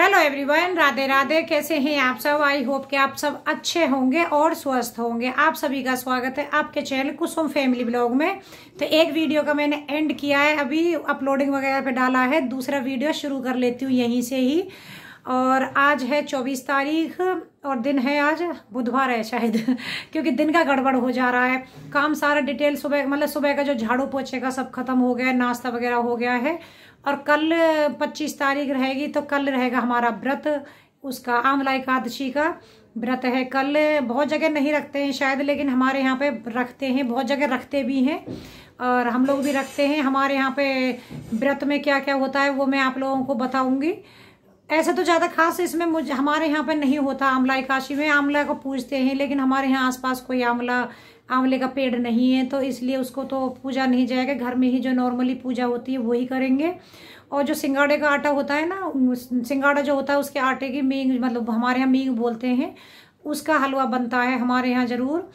hello everyone Radhe Radhe कैसे हैं आप सब आई होप कि आप सब अच्छे होंगे और स्वस्थ होंगे आप सभी का स्वागत है आपके चैनल कुसुम फैमिली ब्लॉग में तो एक वीडियो का मैंने एंड किया है अभी अपलोडिंग वगैरह पे डाला है दूसरा वीडियो शुरू कर लेती हूँ यहीं से ही और आज है चौबीस तारीख और दिन है आज बुधवार है शायद क्योंकि दिन का गड़बड़ हो जा रहा है काम सारा डिटेल सुबह मतलब सुबह का जो झाड़ू पोछे का सब खत्म हो गया है नाश्ता वगैरह हो गया है और कल पच्चीस तारीख रहेगी तो कल रहेगा हमारा व्रत उसका आमला एकादशी का व्रत है कल बहुत जगह नहीं रखते हैं शायद लेकिन हमारे यहाँ पे रखते हैं बहुत जगह रखते भी हैं और हम लोग भी रखते हैं हमारे यहाँ पे व्रत में क्या क्या होता है वो मैं आप लोगों को बताऊंगी ऐसे तो ज़्यादा खास इसमें मुझे हमारे यहाँ पर नहीं होता आंवला काशी में आंवला को पूजते हैं लेकिन हमारे यहाँ आसपास कोई आंवला आंवले का पेड़ नहीं है तो इसलिए उसको तो पूजा नहीं जाएगा घर में ही जो नॉर्मली पूजा होती है वही करेंगे और जो सिंगाड़े का आटा होता है ना सिंगाड़ा जो होता है उसके आटे की मींग मतलब हमारे यहाँ मींग बोलते हैं उसका हलवा बनता है हमारे यहाँ ज़रूर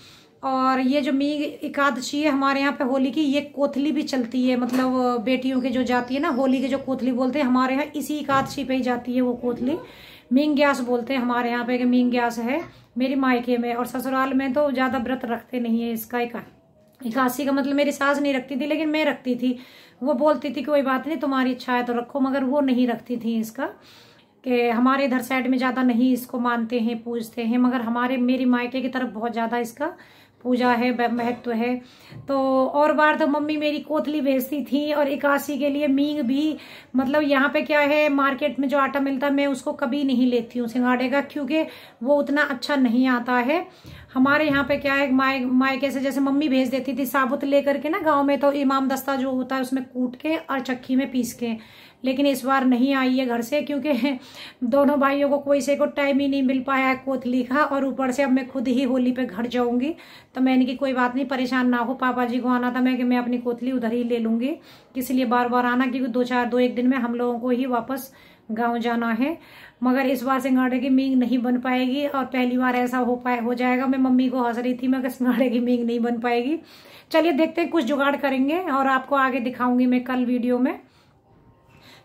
और ये जो मी एकादशी है हमारे यहाँ पे होली की ये कोथली भी चलती है मतलब बेटियों के जो जाती है ना होली के जो कोथली बोलते हैं हमारे यहाँ इसी एकादशी पे ही जाती है वो कोथली मींग ग्यास बोलते हैं हमारे यहाँ पे कि मींग ग्यास है मेरी मायके में और ससुराल में तो ज़्यादा व्रत रखते नहीं है इसका एक एकादशी का मतलब मेरी सास नहीं रखती थी लेकिन मैं रखती थी वो बोलती थी कोई बात नहीं तुम्हारी इच्छा है तो रखो मगर वो नहीं रखती थी इसका कि हमारे इधर साइड में ज़्यादा नहीं इसको मानते हैं पूजते हैं मगर हमारे मेरी मायके की तरफ बहुत ज़्यादा इसका पूजा है महत्व है तो और बार तो मम्मी मेरी कोतली बेचती थी और इक्यासी के लिए मींग भी मतलब यहाँ पे क्या है मार्केट में जो आटा मिलता है मैं उसको कभी नहीं लेती हूँ सिंगाड़े का क्योंकि वो उतना अच्छा नहीं आता है हमारे यहाँ पे क्या है माय मायके से जैसे मम्मी भेज देती थी साबुत लेकर के ना गांव में तो इमाम दस्ता जो होता है उसमें कूट के और चक्की में पीस के लेकिन इस बार नहीं आई है घर से क्योंकि दोनों भाइयों को कोई से को टाइम ही नहीं मिल पाया है कोतली का और ऊपर से अब मैं खुद ही होली पे घर जाऊंगी तो मैंने की कोई बात नहीं परेशान ना हो पापा जी को आना था मैं कि मैं अपनी कोतली उधर ही ले लूँगी इसलिए बार बार आना क्योंकि दो चार दो एक दिन में हम लोगों को ही वापस गांव जाना है मगर इस बार सिंगाड़े की मींग नहीं बन पाएगी और पहली बार ऐसा हो पाए हो जाएगा मैं मम्मी को हंस रही थी मगर सिंगाड़े की मींग नहीं बन पाएगी चलिए देखते हैं कुछ जुगाड़ करेंगे और आपको आगे दिखाऊंगी मैं कल वीडियो में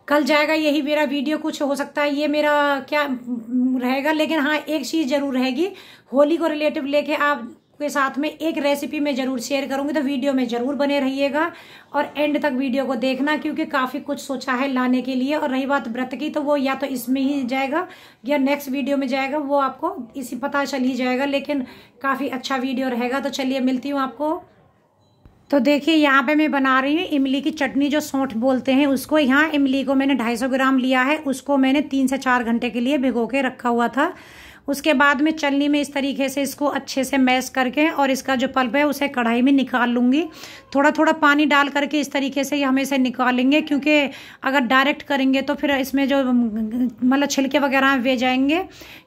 कल जाएगा यही मेरा वीडियो कुछ हो सकता है ये मेरा क्या रहेगा लेकिन हाँ एक चीज़ ज़रूर रहेगी होली को रिलेटिव लेके आप के साथ में एक रेसिपी तो में ज़रूर शेयर करूँगी तो वीडियो में ज़रूर बने रहिएगा और एंड तक वीडियो को देखना क्योंकि काफ़ी कुछ सोचा है लाने के लिए और रही बात व्रत की तो वो या तो इसमें ही जाएगा या नेक्स्ट वीडियो में जाएगा वो आपको इसी पता चल ही जाएगा लेकिन काफ़ी अच्छा वीडियो रहेगा तो चलिए मिलती हूँ आपको तो देखिए यहाँ पे मैं बना रही हूँ इमली की चटनी जो सौंठ बोलते हैं उसको यहाँ इमली को मैंने 250 ग्राम लिया है उसको मैंने तीन से चार घंटे के लिए भिगो के रखा हुआ था उसके बाद में चलनी में इस तरीके से इसको अच्छे से मैश करके और इसका जो पल्प है उसे कढ़ाई में निकाल लूँगी थोड़ा थोड़ा पानी डाल करके इस तरीके से हम इसे निकालेंगे क्योंकि अगर डायरेक्ट करेंगे तो फिर इसमें जो मतलब छिलके वगैरह वे जाएंगे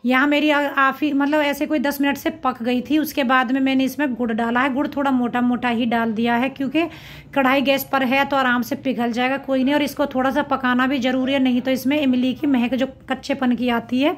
यहाँ मेरी आफी मतलब ऐसे कोई दस मिनट से पक गई थी उसके बाद में मैंने इसमें गुड़ डाला है गुड़ थोड़ा मोटा मोटा ही डाल दिया है क्योंकि कढ़ाई गैस पर है तो आराम से पिघल जाएगा कोई नहीं और इसको थोड़ा सा पकाना भी ज़रूरी है नहीं तो इसमें इमली की महक जो कच्चेपन की आती है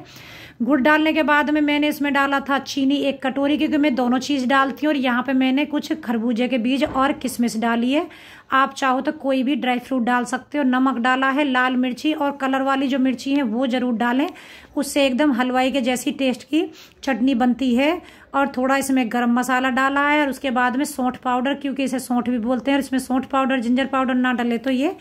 गुड़ डालने के बाद में मैंने इसमें डाला था चीनी एक कटोरी क्योंकि मैं दोनों चीज़ डालती हूँ और यहाँ पे मैंने कुछ खरबूजे के बीज और किशमिश डाली है आप चाहो तो कोई भी ड्राई फ्रूट डाल सकते हो नमक डाला है लाल मिर्ची और कलर वाली जो मिर्ची है वो ज़रूर डालें उससे एकदम हलवाई के जैसी टेस्ट की चटनी बनती है और थोड़ा इसमें गरम मसाला डाला है और उसके बाद में सौंठ पाउडर क्योंकि इसे सौंठ भी बोलते हैं और इसमें सौंठ पाउडर जिंजर पाउडर ना डाले तो ये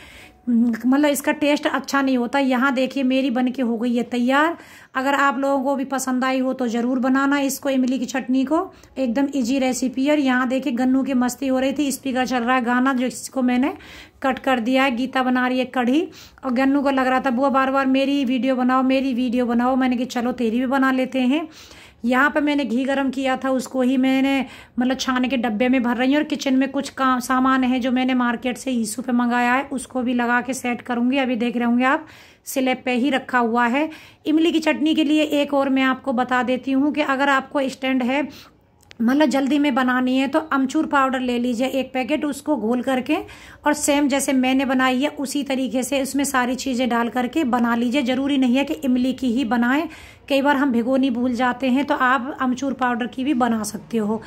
मतलब इसका टेस्ट अच्छा नहीं होता यहाँ देखिए मेरी बन के हो गई है तैयार अगर आप लोगों को भी पसंद आई हो तो ज़रूर बनाना इसको इमली की चटनी को एकदम इजी रेसिपी और यहाँ देखिए गन्नू की मस्ती हो रही थी स्पीकर चल रहा है गाना जो इसको मैंने कट कर दिया है गीता बना रही है कढ़ी और गन्नू को लग रहा था बुआ बार बार मेरी वीडियो बनाओ मेरी वीडियो बनाओ मैंने कि चलो तेरी भी बना लेते हैं यहाँ पर मैंने घी गरम किया था उसको ही मैंने मतलब छाने के डब्बे में भर रही हूँ और किचन में कुछ काम सामान है जो मैंने मार्केट से ईसू पे मंगाया है उसको भी लगा के सेट करूँगी अभी देख रहे होंगे आप स्लेब पे ही रखा हुआ है इमली की चटनी के लिए एक और मैं आपको बता देती हूँ कि अगर आपको स्टैंड है मतलब जल्दी में बनानी है तो अमचूर पाउडर ले लीजिए एक पैकेट उसको घोल करके और सेम जैसे मैंने बनाई है उसी तरीके से उसमें सारी चीज़ें डाल करके बना लीजिए ज़रूरी नहीं है कि इमली की ही बनाएं कई बार हम भिगोनी भूल जाते हैं तो आप अमचूर पाउडर की भी बना सकते हो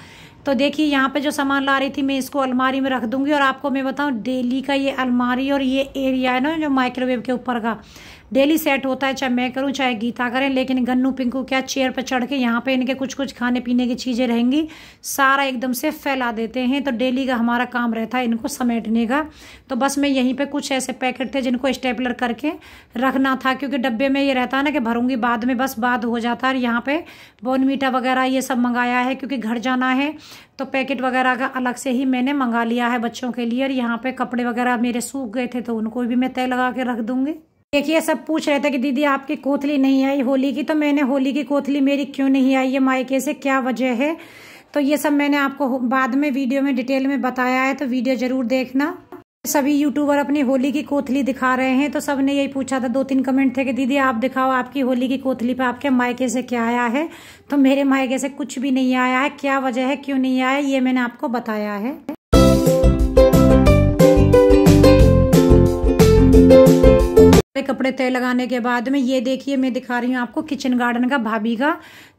तो देखिए यहाँ पे जो सामान ला रही थी मैं इसको अलमारी में रख दूँगी और आपको मैं बताऊँ डेली का ये अलमारी और ये एरिया है ना जो माइक्रोवेव के ऊपर का डेली सेट होता है चाहे मैं करूँ चाहे गीता करें लेकिन गन्नू पिंकू क्या चेयर पर चढ़ के यहाँ पे इनके कुछ कुछ खाने पीने की चीज़ें रहेंगी सारा एकदम से फैला देते हैं तो डेली का हमारा काम रहता है इनको समेटने का तो बस मैं यहीं पर कुछ ऐसे पैकेट थे जिनको स्टेपलर करके रखना था क्योंकि डब्बे में ये रहता है ना कि भरूँगी बाद में बस बाद हो जाता है और यहाँ पर बोनमीटा वगैरह ये सब मंगाया है क्योंकि घर जाना है तो पैकेट वगैरह का अलग से ही मैंने मंगा लिया है बच्चों के लिए और यहाँ पे कपड़े वगैरह मेरे सूख गए थे तो उनको भी मैं तय लगा के रख दूँगी देखिए सब पूछ रहे थे कि दीदी आपकी कोथली नहीं आई होली की तो मैंने होली की कोथली मेरी क्यों नहीं आई ये मायके से क्या वजह है तो ये सब मैंने आपको बाद में वीडियो में डिटेल में बताया है तो वीडियो जरूर देखना सभी यूट्यूबर अपनी होली की कोथली दिखा रहे हैं तो सब ने यही पूछा था दो तीन कमेंट थे कि दीदी आप दिखाओ आपकी होली की कोथली पे आपके मायके से क्या आया है तो मेरे मायके से कुछ भी नहीं आया है क्या वजह है क्यों नहीं आया ये मैंने आपको बताया है कपड़े तय लगाने के बाद में ये देखिए मैं दिखा रही हूँ आपको किचन गार्डन का भाभी का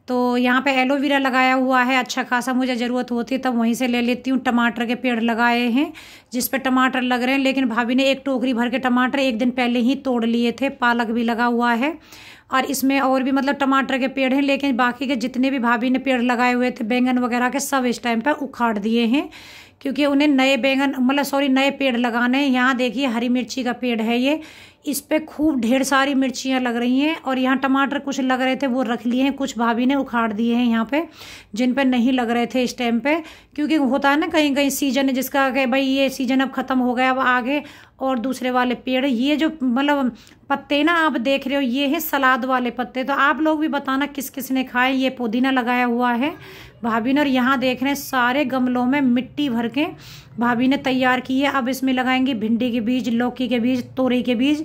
तो यहाँ पे एलोवेरा लगाया हुआ है अच्छा खासा मुझे ज़रूरत होती है तब वहीं से ले लेती हूँ टमाटर के पेड़ लगाए हैं जिस पे टमाटर लग रहे हैं लेकिन भाभी ने एक टोकरी भर के टमाटर एक दिन पहले ही तोड़ लिए थे पालक भी लगा हुआ है और इसमें और भी मतलब टमाटर के पेड़ हैं लेकिन बाकी के जितने भी भाभी ने पेड़ लगाए हुए थे बैंगन वगैरह के सब इस टाइम पर उखाड़ दिए हैं क्योंकि उन्हें नए बैंगन मतलब सॉरी नए पेड़ लगाने हैं यहाँ देखिए हरी मिर्ची का पेड़ है ये इस पर खूब ढेर सारी मिर्चियाँ लग रही हैं और यहाँ टमाटर कुछ लग रहे थे वो रख लिए हैं कुछ भाभी ने उखाड़ दिए हैं यहाँ पे जिन पे नहीं लग रहे थे इस टाइम पे क्योंकि होता है ना कहीं कहीं सीजन है जिसका कि भाई ये सीजन अब ख़त्म हो गया अब आगे और दूसरे वाले पेड़ ये जो मतलब पत्ते ना आप देख रहे हो ये है सलाद वाले पत्ते तो आप लोग भी बताना किस किस ने खाए ये पुदीना लगाया हुआ है भाभी ने और यहाँ देख रहे हैं सारे गमलों में मिट्टी भर के भाभी ने तैयार की है अब इसमें लगाएंगे भिंडी के बीज लौकी के बीज तोरी के बीज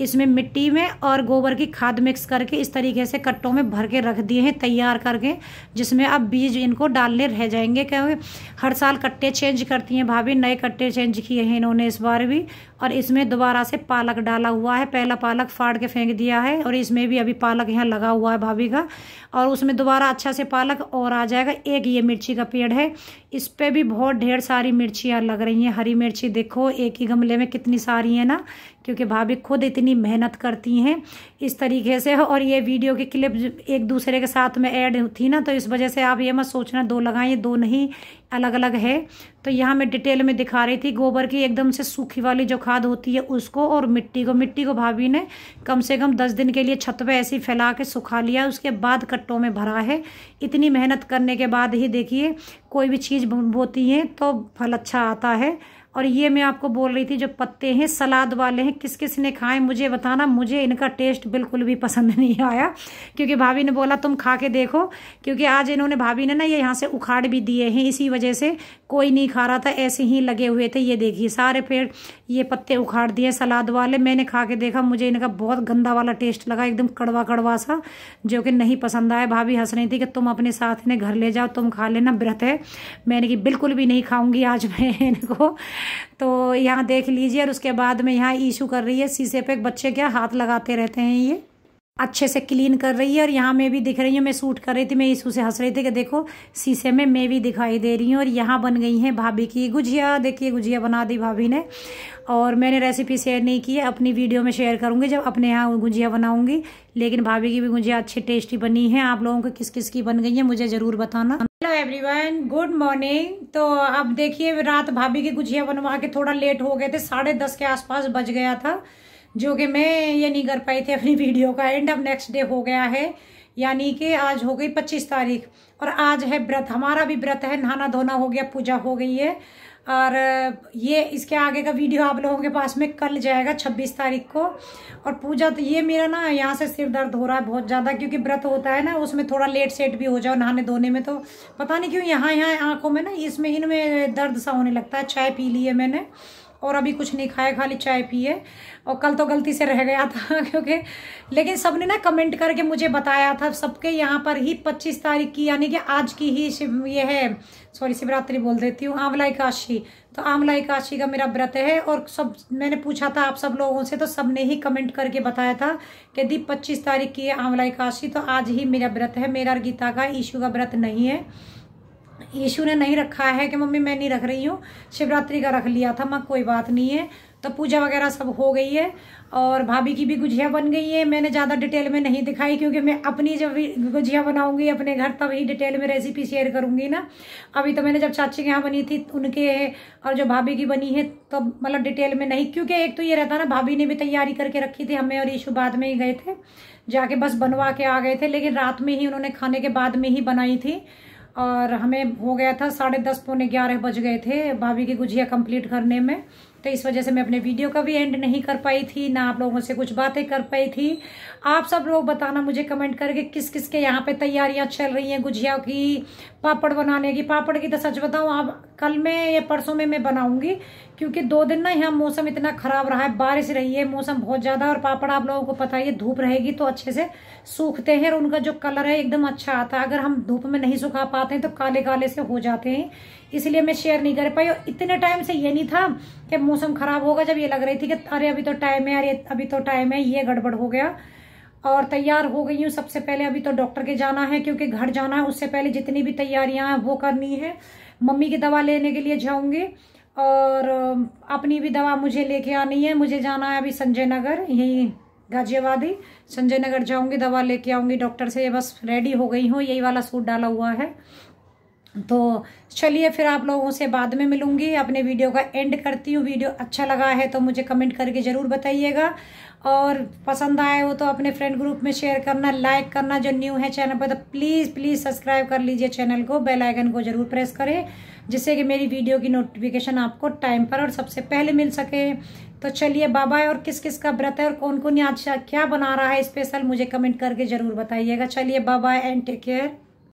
इसमें मिट्टी में और गोबर की खाद मिक्स करके इस तरीके से कट्टों में भर के रख दिए हैं तैयार करके जिसमें अब बीज इनको डालने रह जाएंगे क्योंकि हर साल कट्टे चेंज करती हैं भाभी नए कट्टे चेंज किए हैं इन्होंने इस बार भी और इसमें दोबारा से पालक डाला हुआ है पहला पालक फाड़ के फेंक दिया है और इसमें भी अभी पालक यहाँ लगा हुआ है भाभी का और उसमें दोबारा अच्छा से पालक और आ जाएगा एक ये मिर्ची का पेड़ है इस पर भी बहुत ढेर सारी मिर्चियाँ लग रही हैं हरी मिर्ची देखो एक ही गमले में कितनी सारी है ना क्योंकि भाभी खुद इतनी कितनी मेहनत करती हैं इस तरीके से और ये वीडियो की क्लिप एक दूसरे के साथ में ऐड थी ना तो इस वजह से आप ये मत सोचना दो लगाएं दो नहीं अलग अलग है तो यहाँ मैं डिटेल में दिखा रही थी गोबर की एकदम से सूखी वाली जो खाद होती है उसको और मिट्टी को मिट्टी को भाभी ने कम से कम दस दिन के लिए छत पर ऐसी फैला के सुखा लिया उसके बाद कट्टों में भरा है इतनी मेहनत करने के बाद ही देखिए कोई भी चीज़ बोती है तो फल अच्छा आता है और ये मैं आपको बोल रही थी जो पत्ते हैं सलाद वाले हैं किस किस ने खाए मुझे बताना मुझे इनका टेस्ट बिल्कुल भी पसंद नहीं आया क्योंकि भाभी ने बोला तुम खा के देखो क्योंकि आज इन्होंने भाभी ने ना ये यहाँ से उखाड़ भी दिए हैं इसी वजह से कोई नहीं खा रहा था ऐसे ही लगे हुए थे ये देखिए सारे पेड़ ये पत्ते उखाड़ दिए सलाद वाले मैंने खा के देखा मुझे इनका बहुत गंदा वाला टेस्ट लगा एकदम कड़वा कड़वा सा जो कि नहीं पसंद आया भाभी हंस रही थी कि तुम अपने साथ इन्हें घर ले जाओ तुम खा लेना व्रत है मैंने कि बिल्कुल भी नहीं खाऊंगी आज मैं इनको तो यहाँ देख लीजिए और उसके बाद में यहाँ इशू कर रही है शीशे पे बच्चे क्या हाथ लगाते रहते हैं ये अच्छे से क्लीन कर रही है और यहाँ मैं भी दिख रही हूँ मैं सूट कर रही थी मैं इस उसे हंस रही थी कि देखो शीशे में मैं भी दिखाई दे रही हूँ और यहाँ बन गई हैं भाभी की गुजिया देखिए गुजिया बना दी भाभी ने और मैंने रेसिपी शेयर नहीं की है अपनी वीडियो में शेयर करूँगी जब अपने यहाँ गुजिया बनाऊँगी लेकिन भाभी की भी गुजिया अच्छी टेस्टी बनी है आप लोगों को किस किस की बन गई है मुझे ज़रूर बताना हेलो एवरीवन गुड मॉर्निंग तो अब देखिए रात भाभी की गुजिया बनवा के थोड़ा लेट हो गए थे साढ़े दस के आसपास बज गया था जो कि मैं ये नहीं कर पाई थी अपनी वीडियो का एंड अब नेक्स्ट डे हो गया है यानी कि आज हो गई पच्चीस तारीख और आज है व्रत हमारा भी व्रत है नहाना धोना हो गया पूजा हो गई है और ये इसके आगे का वीडियो आप लोगों के पास में कल जाएगा छब्बीस तारीख को और पूजा तो ये मेरा ना यहाँ से सिर दर्द हो रहा है बहुत ज़्यादा क्योंकि व्रत होता है ना उसमें थोड़ा लेट सेट भी हो जाओ नहाने धोने में तो पता नहीं क्यों यहाँ यहाँ आँखों में ना इसमें इनमें दर्द सा होने लगता है चाय पी ली है मैंने और अभी कुछ नहीं खाया खाली चाय पिए और कल तो गलती से रह गया था क्योंकि लेकिन सब ने ना कमेंट करके मुझे बताया था सबके यहाँ पर ही पच्चीस तारीख की यानी कि आज की ही ये है सॉरी शिवरात्रि बोल देती हूँ आंवला एकाशी तो आंवला एकाशी का मेरा व्रत है और सब मैंने पूछा था आप सब लोगों से तो सब ने ही कमेंट करके बताया था कि दीप पच्चीस तारीख की है आंवला एकाशी तो आज ही मेरा व्रत है मेरा गीता का ईशु का व्रत नहीं है यीशु ने नहीं रखा है कि मम्मी मैं नहीं रख रही हूँ शिवरात्रि का रख लिया था मैं कोई बात नहीं है तो पूजा वगैरह सब हो गई है और भाभी की भी गुजिया बन गई है मैंने ज़्यादा डिटेल में नहीं दिखाई क्योंकि मैं अपनी जब गुजिया बनाऊंगी अपने घर तब ही डिटेल में रेसिपी शेयर करूंगी ना अभी तो मैंने जब चाची के यहाँ बनी थी उनके और जो भाभी की बनी है तो मतलब डिटेल में नहीं क्योंकि एक तो ये रहता ना भाभी ने भी तैयारी करके रखी थी हमें और यीशु बाद में ही गए थे जाके बस बनवा के आ गए थे लेकिन रात में ही उन्होंने खाने के बाद में ही बनाई थी और हमें हो गया था साढ़े दस पौने ग्यारह बज गए थे भाभी की गुजिया कंप्लीट करने में तो इस वजह से मैं अपने वीडियो का भी एंड नहीं कर पाई थी ना आप लोगों से कुछ बातें कर पाई थी आप सब लोग बताना मुझे कमेंट करके किस किस के यहाँ पे तैयारियाँ चल रही हैं गुजिया की पापड़ बनाने की पापड़ की तो सच बताऊँ आप कल में या परसों में मैं बनाऊँगी क्योंकि दो दिन ना यहाँ मौसम इतना ख़राब रहा है बारिश रही है मौसम बहुत ज़्यादा और पापड़ आप लोगों को पता ही धूप रहेगी तो अच्छे से सूखते हैं और उनका जो कलर है एकदम अच्छा आता है अगर हम धूप में नहीं सुखा पाते हैं तो काले काले से हो जाते हैं इसलिए मैं शेयर नहीं कर पाई और इतने टाइम से ये नहीं था कि मौसम खराब होगा जब ये लग रही थी कि अरे अभी तो टाइम है अरे अभी तो टाइम है ये गड़बड़ हो गया और तैयार हो गई हूँ सबसे पहले अभी तो डॉक्टर के जाना है क्योंकि घर जाना है उससे पहले जितनी भी तैयारियां हैं वो करनी है मम्मी की दवा लेने के लिए जाऊंगी और अपनी भी दवा मुझे लेके आनी है मुझे जाना है अभी संजय नगर यहीं गाजियाबादी संजय नगर जाऊंगी दवा लेके आऊंगी डॉक्टर से बस रेडी हो गई हूँ यही वाला सूट डाला हुआ है तो चलिए फिर आप लोगों से बाद में मिलूंगी अपने वीडियो का एंड करती हूँ वीडियो अच्छा लगा है तो मुझे कमेंट करके ज़रूर बताइएगा और पसंद आए हो तो अपने फ्रेंड ग्रुप में शेयर करना लाइक करना जो न्यू है चैनल पर तो प्लीज़ प्लीज़ सब्सक्राइब कर लीजिए चैनल को बेल आइकन को ज़रूर प्रेस करें जिससे कि मेरी वीडियो की नोटिफिकेशन आपको टाइम पर और सबसे पहले मिल सके तो चलिए बाबा और किस किस का व्रत है और कौन कौन आज क्या बना रहा है स्पेशल मुझे कमेंट करके ज़रूर बताइएगा चलिए बाबा एंड टेक केयर